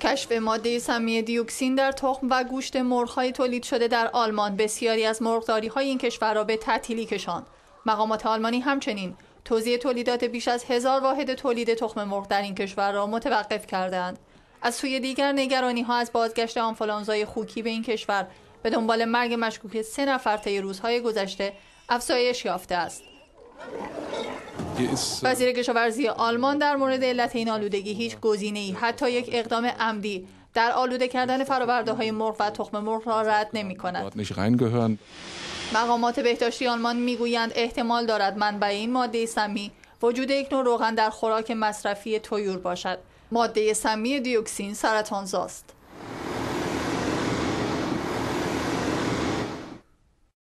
کشف ماده سمی دیوکسین در تخم و گوشت مرغ‌های تولید شده در آلمان بسیاری از های این کشور را به تعطیلی کشاند. مقامات آلمانی همچنین توزیع تولیدات بیش از هزار واحد تولید تخم مرغ در این کشور را متوقف کردند. از سوی دیگر نگرانی ها از بازگشت آنفولانزای خوکی به این کشور به دنبال مرگ مشکوک سه نفر طی روزهای گذشته افزایش یافته است. وزیر کشاورزی آلمان در مورد علت این آلودگی هیچ گزینه ای حتی یک اقدام عمدی در آلوده کردن فرآورده های مرغ و تخم مرغ را رد نمی کند. مقامات بهداشتی آلمان میگویند احتمال دارد منبع این ماده سمی وجود یک نوع روغن در خوراک مصرفی تویور باشد. ماده سمی دیوکسین سرطانزاست.